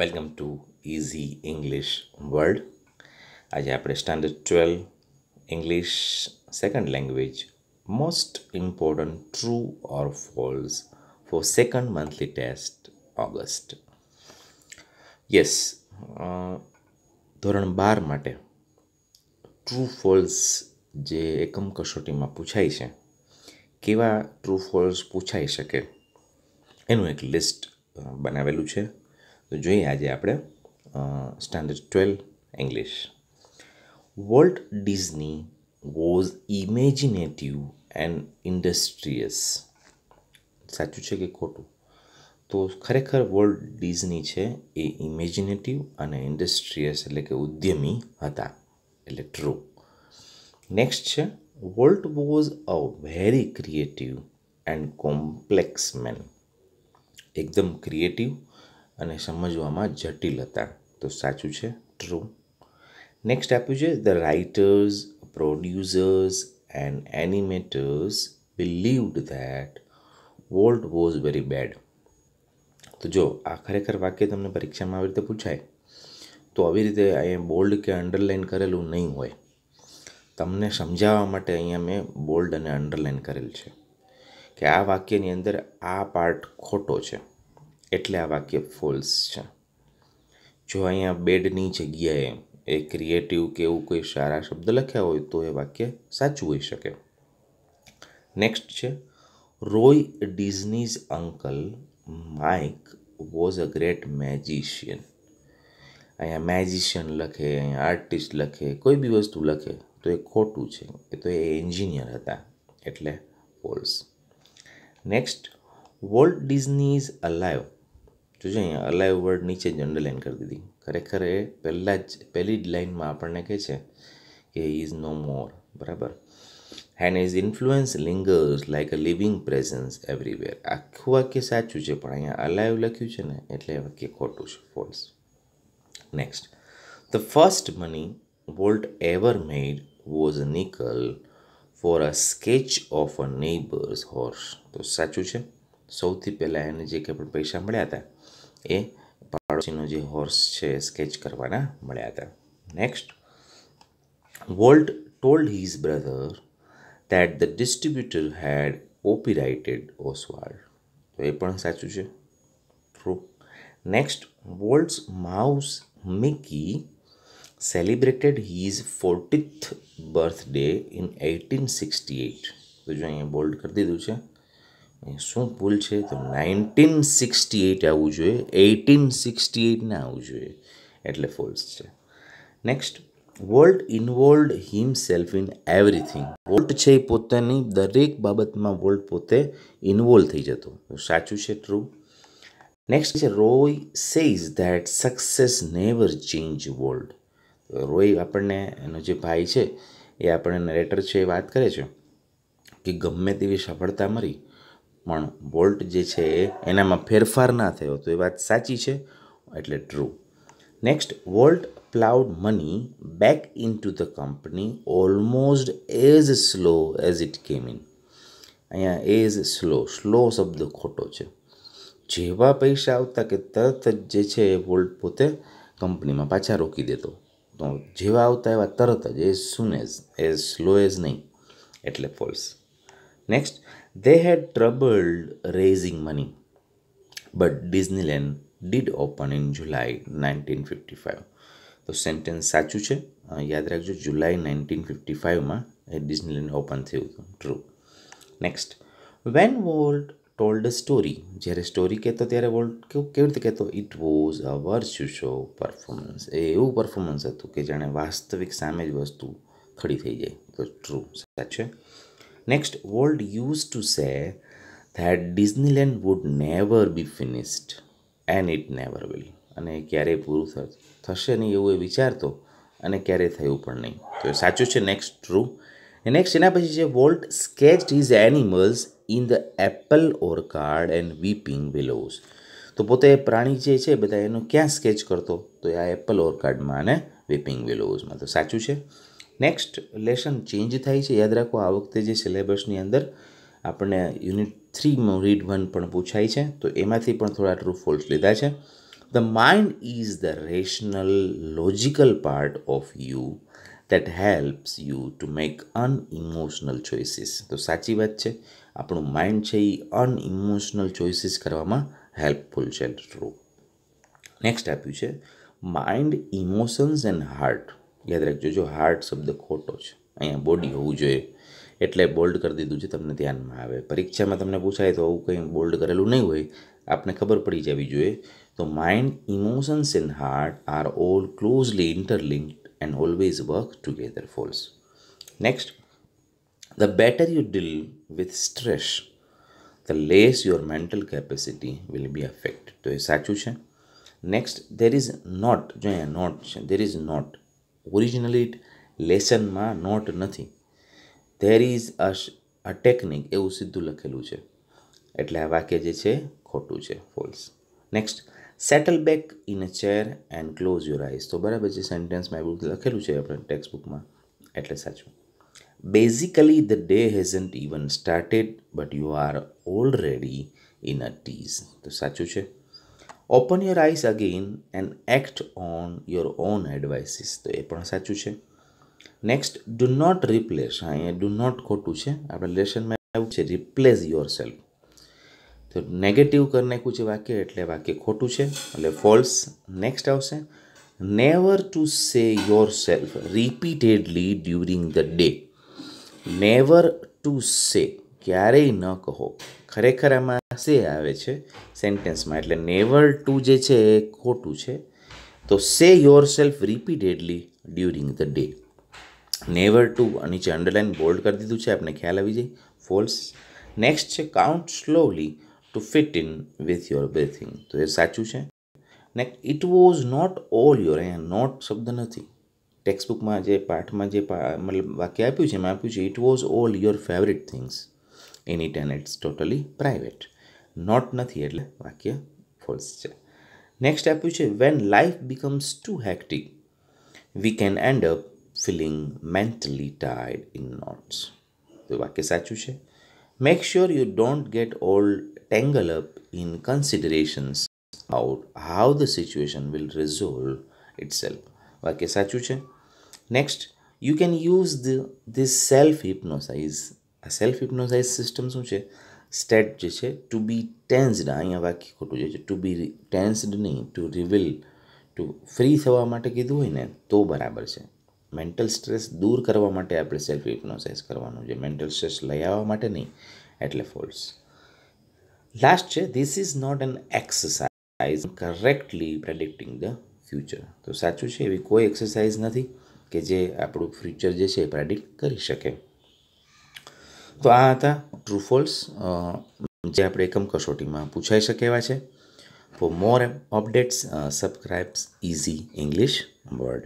Welcome to easy English world આજે આપણે standard twelve English second language most important true or false for second monthly test August yes ધોરણ બાર માટે true false જે એકમ કસોટીમાં પૂછાય છે કેવા ટ્રુ ફોલ્સ પૂછાઈ શકે એનું એક લિસ્ટ બનાવેલું છે તો જોઈએ આજે આપણે standard twelve English Walt Disney was imaginative and industrious સાચું છે કે ખોટું તો ખરેખર વોલ્ટ ડિઝની છે એ ઇમેજિનેટિવ અને ઇન્ડસ્ટ્રીયસ એટલે કે ઉદ્યમી હતા એટલે ટ્રુ નેક્સ્ટ છે Walt was a very creative and complex man એકદમ ક્રિએટિવ અને સમજવામાં જટિલ હતા તો સાચું છે ટ્રુ નેક્સ્ટ આપ્યું છે the writers producers and animators believed that Walt was very bad તો જો આ ખરેખર વાક્ય તમને પરીક્ષામાં આવી રીતે પૂછાય તો આવી રીતે અહીંયા બોલ્ડ કે અંડરલાઇન કરેલું નહીં હોય તમને સમજાવવા માટે અહીંયા મેં બોલ્ડ અને અંડરલાઇન કરેલ છે કે આ વાક્યની અંદર આ પાર્ટ ખોટો છે એટલે આ વાક્ય ફોલ્સ છે જો અહીંયા બેડની જગ્યાએ એ ક્રિએટિવ કે એવું કોઈ સારા શબ્દ લખ્યા હોય તો એ વાક્ય સાચું હોઈ શકે નેક્સ્ટ છે Roy Disney's uncle Mike was a great magician અહીંયા મેજિશિયન લખે અહીંયા આર્ટિસ્ટ લખે કોઈ બી વસ્તુ લખે તો એ ખોટું છે એ તો એ એન્જિનિયર હતા એટલે false next Walt Disney is alive જોજો અહીંયા અલાઈવ વર્ડ નીચે જ લાઈન કરી દીધી ખરેખર એ પહેલાં જ પહેલી જ લાઈનમાં આપણને કહે છે કે ઇઝ નો મોર બરાબર and is influence lingers like a living presence everywhere આખું વાક્ય સાચું છે પણ અહીંયા અલાઈવ લખ્યું છે ને એટલે વાક્ય ખોટું છે false next the first money Walt ever made was nickel for a sketch of a neighbour's horse તો સાચું છે સૌથી પહેલાં એને જે કંઈ પણ પૈસા મળ્યા હતા એ પાડોશીનો જે હોર્સ છે સ્કેચ કરવાના મળ્યા હતા next Walt told his brother that the distributor had copyrighted Oswald તો એ પણ સાચું છે true next Walt's mouse Mickey celebrated his fortieth birthday in eighteen sixty eight તો જો અહીંયા બોલ્ડ કરી દીધું છે શું ભૂલ છે તો નાઇન્ટીન સિક્સટી એઇટ આવવું જોઈએ એઇટીન સિક્સટી એઇટ આવવું જોઈએ એટલે ફોલ્સ છે next Walt involved self in everything Walt છે એ પોતાની દરેક બાબતમાં વોલ્ટ પોતે ઇન્વોલ્વ થઈ જતો સાચું છે ટ્રુ નેક્સ્ટ છે Roy says that success never change Walt Roy આપણને એનો જે ભાઈ છે એ આપણને નરેટર છે એ વાત કરે છે કે ગમે તેવી સફળતા મળી પણ વોલ્ટ જે છે એનામાં ફેરફાર ના થયો તો એ વાત સાચી છે એટલે true next Walt ploughed money back in to the company almost as slow as it came in અહીંયા એઝ સ્લો સ્લો શબ્દ ખોટો છે જેવા પૈસા આવતા કે તરત જ જે છે એ વોલ્ટ પોતે કંપનીમાં પાછા રોકી દેતો તો જેવા આવતા એવા તરત જ as soon as as slow as નહીં એટલે false Next, they had trouble raising money, but Disneyland did open in July 1955. તો સેન્ટેન્સ સાચું છે યાદ રાખજો જુલાઈ નાઇન્ટીન ફિફ્ટી ફાઇવમાં એ ડિઝનીલેન્ડ ઓપન થયું હતું true next when Walt told a story જ્યારે સ્ટોરી કહેતો ત્યારે વોલ્ટ કેવું કેવી રીતે કહેતો it was a virtuoso performance એ એવું પરફોર્મન્સ હતું કે જાણે વાસ્તવિક સામે જ વસ્તુ ખડી થઈ જાય તો ટ્રુ સાચું Next, Walt used to say that Disneyland would never be finished and it never will. અને ક્યારેય પૂરું થશે નહીં એવું એ વિચારતો અને ક્યારે થયું પણ નહીં તો સાચું છે નેક્સ્ટ ટ્રુ નેક્સ્ટ એના પછી છે Walt sketches animals in the apple orchard and weeping willows તો પોતે પ્રાણી જે છે બધા એનો ક્યાં સ્કેચ કરતો તો આ એપલ ઓરકાર્ડમાં અને વીપિંગ વિલોઝમાં તો સાચું છે નેક્સ્ટ લેસન ચેન્જ થાય છે યાદ રાખો આ વખતે જે સિલેબસની અંદર આપણને યુનિટ થ્રીમાં રીડ વન પણ પૂછાય છે તો એમાંથી પણ થોડા ટ્રુ ફોલ્સ લીધા છે the mind is the rational logical part of you that helps you to make unemotional choices તો સાચી વાત છે આપણું માઇન્ડ છે એ અનઇમોશનલ ચોઇસીસ કરવામાં હેલ્પફુલ છે ટ્રુ નેક્સ્ટ આપ્યું છે માઇન્ડ ઇમોશન્સ એન્ડ હાર્ટ યાદ રાખજો જો હાર્ટ શબ્દ ખોટો છે અહીંયા બોડી હોવું જોઈએ એટલે બોલ્ડ કરી દીધું છે તમને ધ્યાનમાં આવે પરીક્ષામાં તમને પૂછાય તો આવું કંઈ બોલ્ડ કરેલું નહીં હોય આપને ખબર પડી જવી જોઈએ તો mind emotions and heart are all closely interlinked and always work together false next the better you deal with stress, the less your mental capacity will be affected. તો એ સાચું છે નેક્સ્ટ ધેર ઇઝ નોટ જો અહીંયા note છે there is not originally લેસનમાં note નથી there is a a technique એવું સીધું લખેલું છે એટલે આ વાક્ય જે છે ખોટું છે false next settle back in a chair and close your eyes તો બરાબર છે સેન્ટેન્સમાં એવું લખેલું છે આપણે ટેક્સ્ટબુકમાં એટલે સાચું basically the day hasn't even started but you are already in a tease તો સાચું છે open your eyes again and act on your own advices તો એ પણ સાચું છે નેક્સ્ટ ડુ નોટ રિપ્લેસ હા અહીંયા ડુ નોટ ખોટું છે આપણે લેશનમાં એવું છે રિપ્લેસ યોર સેલ્ફ તો નેગેટિવ કરી નાખ્યું છે વાક્ય એટલે વાક્ય ખોટું છે એટલે ફોલ્સ નેક્સ્ટ આવશે never to say yourself repeatedly during the day never to say ક્યારેય ન કહો ખરેખર આમાં સે આવે છે સેન્ટેન્સમાં એટલે નેવર ટુ જે છે એ ખોટું છે તો say yourself repeatedly during the day never to નીચે અંડરલાઇન બોલ્ડ કરી દીધું છે આપણે ખ્યાલ આવી જાય ફોલ્સ નેક્સ્ટ છે count slowly to fit in with your breathing તો એ સાચું છે ને it was not all your અહીંયા નોટ શબ્દ નથી ટેક્સ્ટ બુકમાં જે પાઠમાં જે મતલબ વાક્ય આપ્યું છે એમાં આપ્યું છે it was all your favourite things any tenants totally private not nothing એટલે વાક્ય false છે next આપ્યું when life becomes too hectic we can end up feeling mentally tired in knots તો વાક્ય સાચું છે make sure you don't get all tangled up in considerations about how the situation will resolve itself વાક્ય સાચું છે next you can use the this self hypnosis આ self hypnosis system શું છે સ્ટેટ જે છે ટુ બી ટેન્સ્ડ અહીંયા વાક્ય ખોટું જે છે ટુ બી ટેન્સ્ડ નહીં ટુ રિવિલ ટુ ફ્રી થવા માટે કીધું હોય ને તો બરાબર છે મેન્ટલ સ્ટ્રેસ દૂર કરવા માટે આપણે સેલ્ફ હિપ્નોસાઇઝ કરવાનું છે મેન્ટલ સ્ટ્રેસ લઈ આવવા માટે નહીં એટલે ફોલ્સ લાસ્ટ છે this is not an exercise correctly predicting the future તો સાચું છે એવી કોઈ એક્સરસાઇઝ નથી કે જે આપણું ફ્યુચર જે છે એ પ્રેડિક્ટ કરી શકે તો આ હતા ટ્રુ જે આપણે એકમ કસોટીમાં પૂછાઈ શકે એવા છે for more updates subscribes easy English word